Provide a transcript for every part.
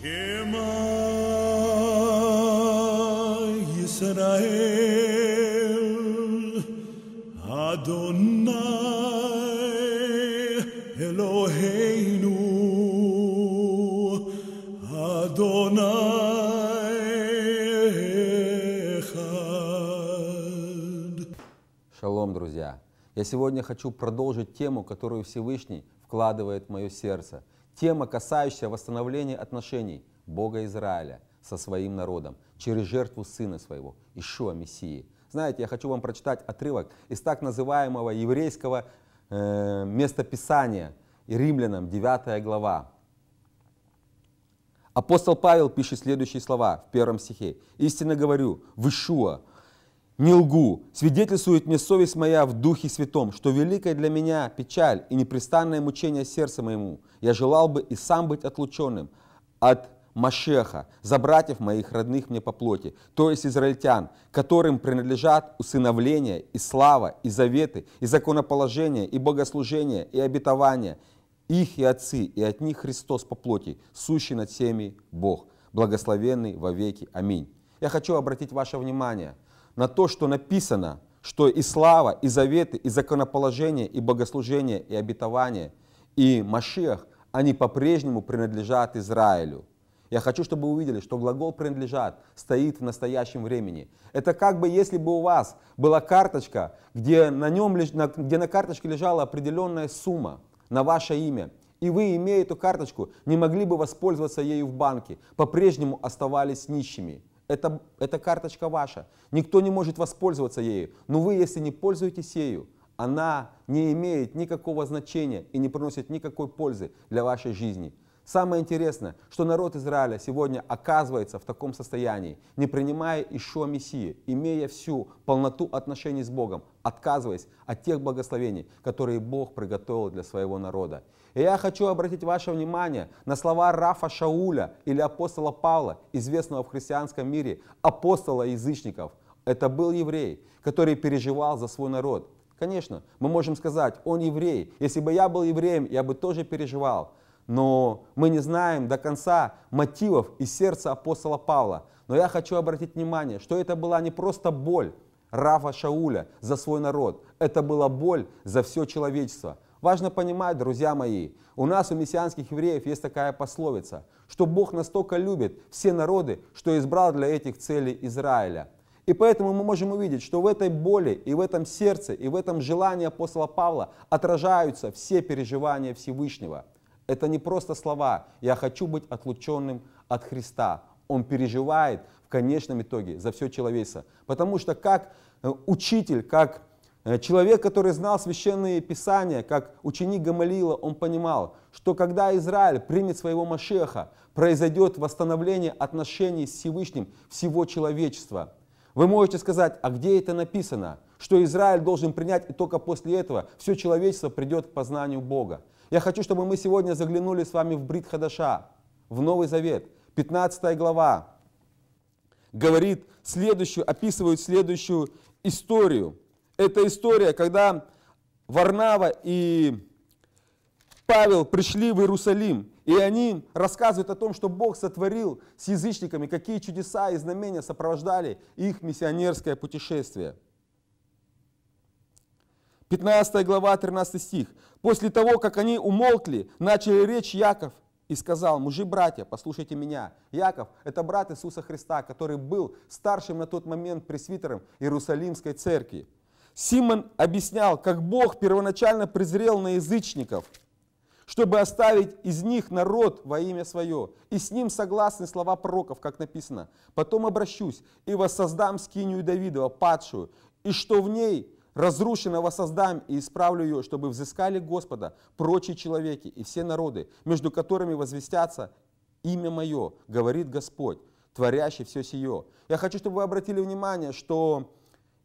Шалом, друзья! Я сегодня хочу продолжить тему, которую Всевышний вкладывает в мое сердце – Тема, касающаяся восстановления отношений Бога Израиля со своим народом через жертву Сына Своего, Ишуа Мессии. Знаете, я хочу вам прочитать отрывок из так называемого еврейского э, местописания Римлянам, 9 глава. Апостол Павел пишет следующие слова в первом стихе. «Истинно говорю, в Ишуа, не лгу, свидетельствует мне совесть моя в Духе Святом, что великая для меня печаль и непрестанное мучение сердца моему. Я желал бы и сам быть отлученным от Машеха, за братьев моих родных мне по плоти, то есть израильтян, которым принадлежат усыновление и слава, и заветы, и законоположение, и богослужение, и обетование, их и отцы, и от них Христос по плоти, сущий над всеми Бог, благословенный во веки. Аминь. Я хочу обратить ваше внимание – на то, что написано, что и слава, и заветы, и законоположение, и богослужение, и обетование, и Машиах, они по-прежнему принадлежат Израилю. Я хочу, чтобы вы увидели, что глагол «принадлежат» стоит в настоящем времени. Это как бы если бы у вас была карточка, где на, нем, где на карточке лежала определенная сумма на ваше имя, и вы, имея эту карточку, не могли бы воспользоваться ею в банке, по-прежнему оставались нищими. Это, эта карточка ваша. Никто не может воспользоваться ею. Но вы, если не пользуетесь ею, она не имеет никакого значения и не приносит никакой пользы для вашей жизни. Самое интересное, что народ Израиля сегодня оказывается в таком состоянии, не принимая еще Мессии, имея всю полноту отношений с Богом, отказываясь от тех благословений, которые Бог приготовил для своего народа. И я хочу обратить ваше внимание на слова Рафа Шауля или апостола Павла, известного в христианском мире апостола язычников. Это был еврей, который переживал за свой народ. Конечно, мы можем сказать, он еврей. Если бы я был евреем, я бы тоже переживал но мы не знаем до конца мотивов и сердца апостола Павла. Но я хочу обратить внимание, что это была не просто боль Рафа Шауля за свой народ, это была боль за все человечество. Важно понимать, друзья мои, у нас, у мессианских евреев, есть такая пословица, что Бог настолько любит все народы, что избрал для этих целей Израиля. И поэтому мы можем увидеть, что в этой боли и в этом сердце, и в этом желании апостола Павла отражаются все переживания Всевышнего – это не просто слова «я хочу быть отлученным от Христа». Он переживает в конечном итоге за все человечество. Потому что как э, учитель, как э, человек, который знал священные писания, как ученик Гамалила, он понимал, что когда Израиль примет своего Машеха, произойдет восстановление отношений с Всевышним всего человечества. Вы можете сказать, а где это написано? Что Израиль должен принять, и только после этого все человечество придет к познанию Бога. Я хочу, чтобы мы сегодня заглянули с вами в Брит Хадаша, в Новый Завет, 15 глава. Говорит следующую, описывают следующую историю. Это история, когда Варнава и Павел пришли в Иерусалим, и они рассказывают о том, что Бог сотворил с язычниками, какие чудеса и знамения сопровождали их миссионерское путешествие – 15 глава, 13 стих. «После того, как они умолкли, начали речь Яков и сказал, мужи, братья, послушайте меня. Яков – это брат Иисуса Христа, который был старшим на тот момент пресвитером Иерусалимской церкви. Симон объяснял, как Бог первоначально презрел на язычников, чтобы оставить из них народ во имя свое. И с ним согласны слова пророков, как написано. «Потом обращусь и воссоздам скинию Давидова, падшую, и что в ней разрушенного создам и исправлю ее, чтобы взыскали Господа прочие человеки и все народы, между которыми возвестятся имя мое, говорит Господь, творящий все сие. Я хочу, чтобы вы обратили внимание, что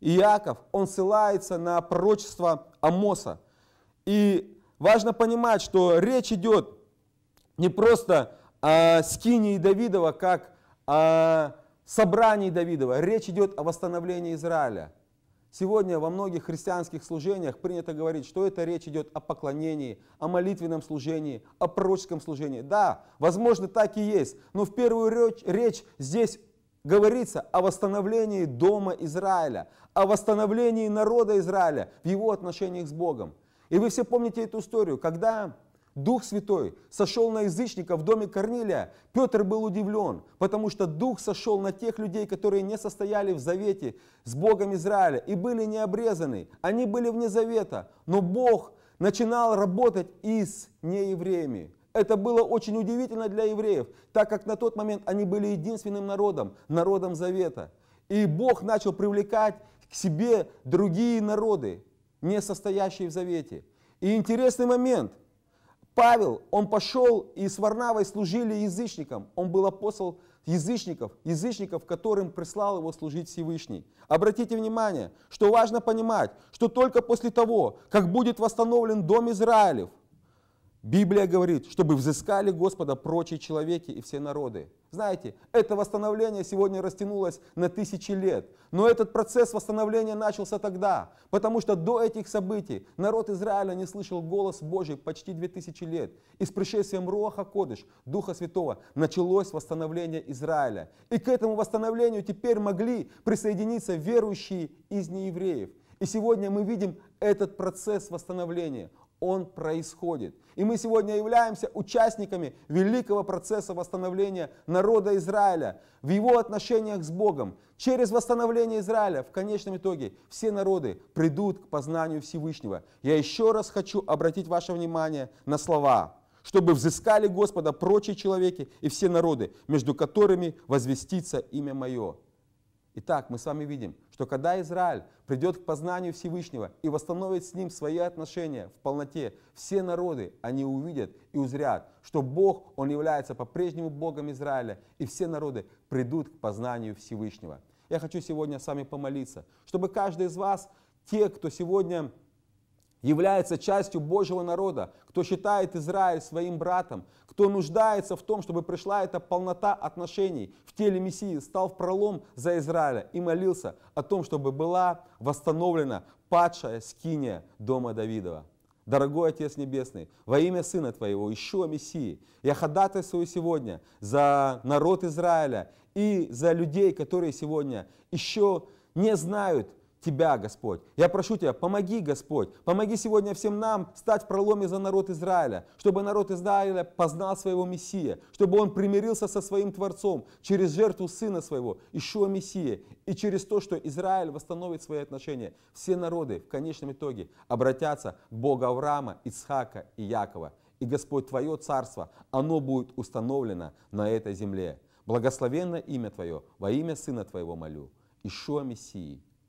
Иаков, он ссылается на пророчество Амоса. И важно понимать, что речь идет не просто о скинии Давидова, как о собрании Давидова. Речь идет о восстановлении Израиля – Сегодня во многих христианских служениях принято говорить, что это речь идет о поклонении, о молитвенном служении, о пророческом служении. Да, возможно, так и есть, но в первую речь, речь здесь говорится о восстановлении дома Израиля, о восстановлении народа Израиля в его отношениях с Богом. И вы все помните эту историю, когда Дух Святой сошел на язычника в доме Корнилия. Петр был удивлен, потому что Дух сошел на тех людей, которые не состояли в завете с Богом Израиля и были не обрезаны. Они были вне завета, но Бог начинал работать и с неевреями. Это было очень удивительно для евреев, так как на тот момент они были единственным народом, народом завета. И Бог начал привлекать к себе другие народы, не состоящие в завете. И интересный момент – Павел, он пошел и с Варнавой служили язычникам. Он был апостол язычников, язычников, которым прислал его служить Всевышний. Обратите внимание, что важно понимать, что только после того, как будет восстановлен дом Израилев – Библия говорит, чтобы взыскали Господа прочие человеки и все народы. Знаете, это восстановление сегодня растянулось на тысячи лет. Но этот процесс восстановления начался тогда, потому что до этих событий народ Израиля не слышал голос Божий почти две тысячи лет. И с пришествием Руаха Кодыш, Духа Святого, началось восстановление Израиля. И к этому восстановлению теперь могли присоединиться верующие из неевреев. И сегодня мы видим этот процесс восстановления он происходит. И мы сегодня являемся участниками великого процесса восстановления народа Израиля в его отношениях с Богом. Через восстановление Израиля в конечном итоге все народы придут к познанию Всевышнего. Я еще раз хочу обратить ваше внимание на слова чтобы взыскали Господа прочие человеки и все народы, между которыми возвестится имя Мое. Итак, мы с вами видим, что когда Израиль придет к познанию Всевышнего и восстановит с ним свои отношения в полноте, все народы, они увидят и узрят, что Бог, Он является по-прежнему Богом Израиля, и все народы придут к познанию Всевышнего. Я хочу сегодня с вами помолиться, чтобы каждый из вас, те, кто сегодня является частью Божьего народа, кто считает Израиль своим братом, кто нуждается в том, чтобы пришла эта полнота отношений в теле Мессии, стал в пролом за Израиля и молился о том, чтобы была восстановлена падшая скиния дома Давидова. Дорогой Отец Небесный, во имя Сына Твоего, Ишуа Мессии, я ходатайствую сегодня за народ Израиля и за людей, которые сегодня еще не знают, Тебя, Господь. Я прошу Тебя, помоги, Господь. Помоги сегодня всем нам стать в проломе за народ Израиля, чтобы народ Израиля познал своего Мессия, чтобы он примирился со своим Творцом через жертву Сына Своего, еще Мессия, и через то, что Израиль восстановит свои отношения. Все народы в конечном итоге обратятся к Богу Авраама, Ицхака и Якова. И Господь, Твое Царство, оно будет установлено на этой земле. Благословенно имя Твое, во имя Сына Твоего молю. Ишуа Мессии.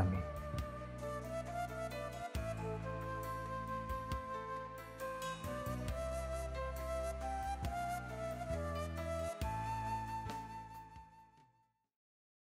아멘.